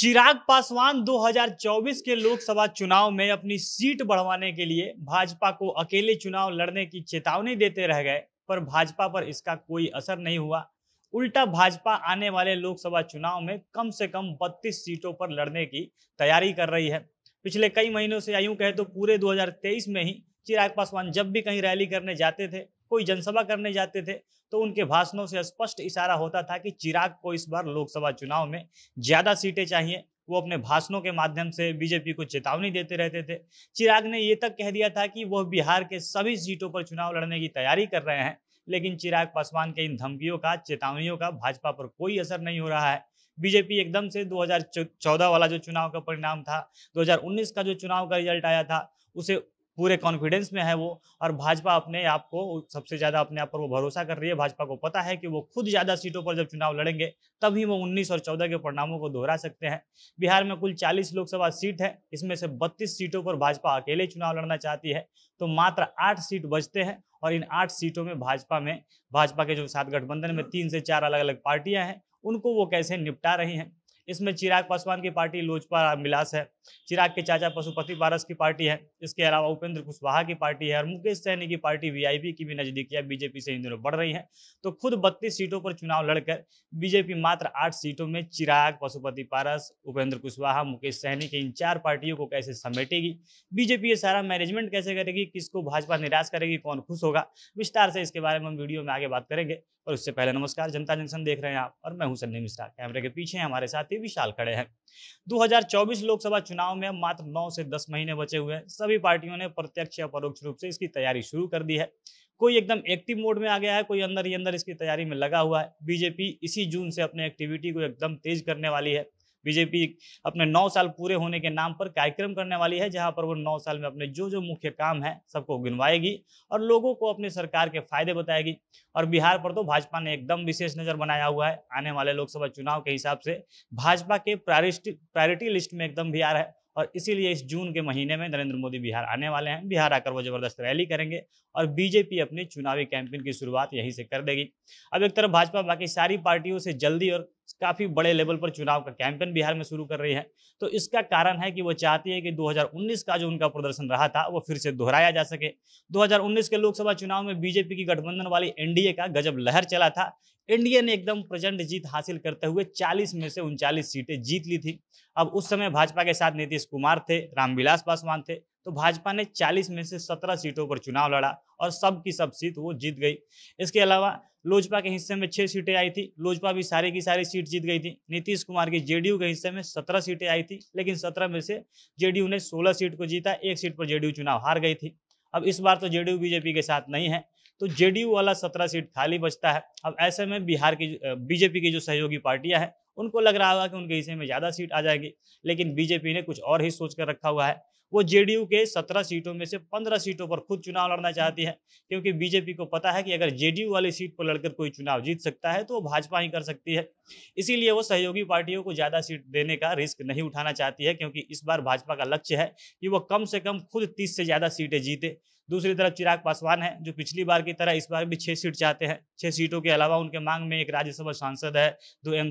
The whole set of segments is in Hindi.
चिराग पासवान 2024 के लोकसभा चुनाव में अपनी सीट बढ़वाने के लिए भाजपा को अकेले चुनाव लड़ने की चेतावनी देते रह गए पर भाजपा पर इसका कोई असर नहीं हुआ उल्टा भाजपा आने वाले लोकसभा चुनाव में कम से कम 32 सीटों पर लड़ने की तैयारी कर रही है पिछले कई महीनों से आयु कहे तो पूरे 2023 में ही चिराग पासवान जब भी कहीं रैली करने जाते थे कोई जनसभा करने जाते थे तो उनके भाषणों से स्पष्ट इशारा होता था कि चिराग को इस बार लोकसभा चुनाव में ज्यादा सीटें चाहिए वो अपने भाषणों के माध्यम से बीजेपी को चेतावनी देते रहते थे चिराग ने ये तक कह दिया था कि वह बिहार के सभी सीटों पर चुनाव लड़ने की तैयारी कर रहे हैं लेकिन चिराग पासवान के इन धमकियों का चेतावनियों का भाजपा पर कोई असर नहीं हो रहा है बीजेपी एकदम से 2014 वाला जो चुनाव का परिणाम था 2019 का जो चुनाव का रिजल्ट आया था उसे पूरे कॉन्फिडेंस में है वो और भाजपा अपने आप को सबसे ज़्यादा अपने आप पर वो भरोसा कर रही है भाजपा को पता है कि वो खुद ज़्यादा सीटों पर जब चुनाव लड़ेंगे तभी वो 19 और 14 के परिणामों को दोहरा सकते हैं बिहार में कुल 40 लोकसभा सीट है इसमें से 32 सीटों पर भाजपा अकेले चुनाव लड़ना चाहती है तो मात्र आठ सीट बचते हैं और इन आठ सीटों में भाजपा में भाजपा के जो सात गठबंधन में तीन से चार अलग अलग पार्टियाँ हैं उनको वो कैसे निपटा रही हैं इसमें चिराग पासवान की पार्टी लोजपा मिलास है चिराग के चाचा पशुपति पारस की पार्टी है इसके अलावा उपेंद्र कुशवाहा की पार्टी है और मुकेश सहनी की पार्टी वीआईपी की भी नजदीकियां बीजेपी से इन दिनों बढ़ रही हैं तो खुद बत्तीस सीटों पर चुनाव लड़कर बीजेपी मात्र आठ सीटों में चिराग पशुपति पारस उपेंद्र कुशवाहा मुकेश सहनी के इन चार पार्टियों को कैसे समेटेगी बीजेपी ये सारा मैनेजमेंट कैसे करेगी किसको भाजपा निराश करेगी कौन खुश होगा विस्तार से इसके बारे में हम वीडियो में आगे बात करेंगे और उससे पहले नमस्कार जनता जंक्शन देख रहे हैं आप और मैं हूँ सन्नी मिश्रा कैमरे के पीछे हमारे साथ प्रति विशाल खड़े हैं 2024 लोकसभा चुनाव में मात्र 9 से 10 महीने बचे हुए हैं सभी पार्टियों ने प्रत्यक्ष या परोक्ष रूप से इसकी तैयारी शुरू कर दी है कोई एकदम एक्टिव मोड में आ गया है कोई अंदर ही अंदर इसकी तैयारी में लगा हुआ है बीजेपी इसी जून से अपने एक्टिविटी को एकदम तेज करने वाली है बीजेपी अपने नौ साल पूरे होने के नाम पर कार्यक्रम करने वाली है जहां पर वो नौ साल में अपने जो जो मुख्य काम है सबको गिनवाएगी और लोगों को अपने सरकार के फायदे बताएगी और बिहार पर तो भाजपा ने एकदम विशेष नजर बनाया हुआ है आने वाले लोकसभा चुनाव के हिसाब से भाजपा के प्रायोरिटी लिस्ट में एकदम बिहार है और इसीलिए इस जून के महीने में नरेंद्र मोदी बिहार आने वाले हैं बिहार आकर वो जबरदस्त रैली करेंगे और बीजेपी अपनी चुनावी कैंपेन की शुरुआत यहीं से कर देगी अब एक तरफ भाजपा बाकी सारी पार्टियों से जल्दी और काफ़ी बड़े लेवल पर चुनाव का कैंपेन बिहार में शुरू कर रही है तो इसका कारण है कि वो चाहती है कि 2019 का जो उनका प्रदर्शन रहा था वो फिर से दोहराया जा सके 2019 के लोकसभा चुनाव में बीजेपी की गठबंधन वाली एनडीए का गजब लहर चला था एनडीए ने एकदम प्रचंड जीत हासिल करते हुए 40 में से उनचालीस सीटें जीत ली थी अब उस समय भाजपा के साथ नीतीश कुमार थे रामविलास पासवान थे तो भाजपा ने 40 में से 17 सीटों पर चुनाव लड़ा और सब की सब सीट वो जीत गई इसके अलावा लोजपा के हिस्से में छह सीटें आई थी लोजपा भी सारी की सारी सीट जीत गई थी नीतीश कुमार के जेडीयू के हिस्से में सत्रह सीटें आई थी लेकिन सत्रह में से जेडीयू ने सोलह सीट को जीता एक सीट पर जेडीयू चुनाव हार गई थी अब इस बार तो जेडीयू बीजेपी के साथ नहीं है तो जेडीयू वाला सत्रह सीट खाली बचता है अब ऐसे में बिहार की बीजेपी की जो सहयोगी पार्टियां हैं उनको लग रहा होगा कि उनके हिस्से में ज़्यादा सीट आ जाएगी लेकिन बीजेपी ने कुछ और ही सोच कर रखा हुआ है वो जेडीयू के सत्रह सीटों में से पंद्रह सीटों पर खुद चुनाव लड़ना चाहती है क्योंकि बीजेपी को पता है कि अगर जेडीयू वाली सीट पर लड़कर कोई चुनाव जीत सकता है तो वो भाजपा ही कर सकती है इसीलिए वो सहयोगी पार्टियों को ज़्यादा सीट देने का रिस्क नहीं उठाना चाहती है क्योंकि इस बार भाजपा का लक्ष्य है कि वो कम से कम खुद तीस से ज़्यादा सीटें जीते दूसरी तरफ चिराग पासवान है जो पिछली बार की तरह इस बार भी छः सीट चाहते हैं छः सीटों के अलावा उनके मांग में एक राज्यसभा सांसद है दो एम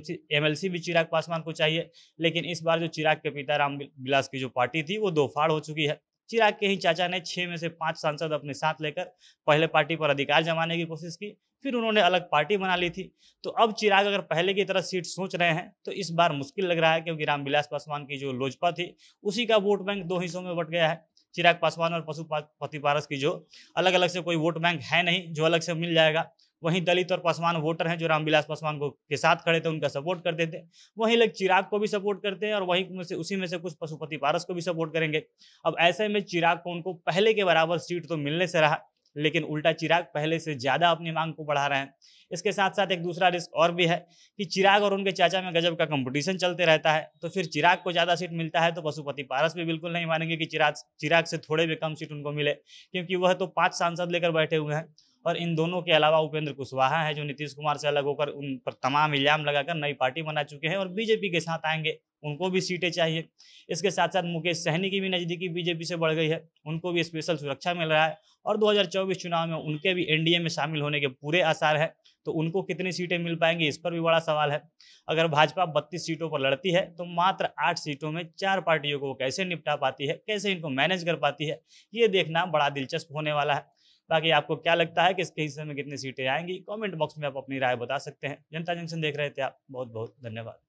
एमएलसी भी चिराग पासवान को चाहिए लेकिन इस बार जो चिराग के पिता राम बिलास की जो पार्टी थी वो दो फाड़ हो चुकी है चिराग के ही चाचा ने छः में से पाँच सांसद अपने साथ लेकर पहले पार्टी पर अधिकार जमाने की कोशिश की फिर उन्होंने अलग पार्टी बना ली थी तो अब चिराग अगर पहले की तरह सीट सोच रहे हैं तो इस बार मुश्किल लग रहा है क्योंकि रामविलास पासवान की जो लोजपा थी उसी का वोट बैंक दो हिस्सों में बट गया है चिराग पासवान और पशुपति पारस की जो अलग अलग से कोई वोट बैंक है नहीं जो अलग से मिल जाएगा वहीं दलित और पासवान वोटर हैं जो रामविलास पासवान को के साथ खड़े थे उनका सपोर्ट करते थे वहीं लोग चिराग को भी सपोर्ट करते हैं और वहीं में से उसी में से कुछ पशुपति पारस को भी सपोर्ट करेंगे अब ऐसे में चिराग को उनको पहले के बराबर सीट तो मिलने से रहा लेकिन उल्टा चिराग पहले से ज़्यादा अपनी मांग को बढ़ा रहे हैं इसके साथ साथ एक दूसरा रिस्क और भी है कि चिराग और उनके चाचा में गजब का कंपटीशन चलते रहता है तो फिर चिराग को ज़्यादा सीट मिलता है तो पशुपति पारस भी बिल्कुल नहीं मानेंगे कि चिराग चिराग से थोड़े भी कम सीट उनको मिले क्योंकि वह तो पाँच सांसद लेकर बैठे हुए हैं और इन दोनों के अलावा उपेंद्र कुशवाहा हैं जो नीतीश कुमार से अलग होकर उन पर तमाम इल्जाम लगाकर नई पार्टी बना चुके हैं और बीजेपी के साथ आएंगे उनको भी सीटें चाहिए इसके साथ साथ मुकेश सहनी की भी नज़दीकी बीजेपी से बढ़ गई है उनको भी स्पेशल सुरक्षा मिल रहा है और 2024 चुनाव में उनके भी एनडीए में शामिल होने के पूरे आसार हैं तो उनको कितनी सीटें मिल पाएंगी इस पर भी बड़ा सवाल है अगर भाजपा बत्तीस सीटों पर लड़ती है तो मात्र आठ सीटों में चार पार्टियों को कैसे निपटा पाती है कैसे इनको मैनेज कर पाती है ये देखना बड़ा दिलचस्प होने वाला है बाकी आपको क्या लगता है कि इसके हिस्से में कितनी सीटें आएंगी कॉमेंट बॉक्स में आप अपनी राय बता सकते हैं जनता जंक्शन देख रहे थे आप बहुत बहुत धन्यवाद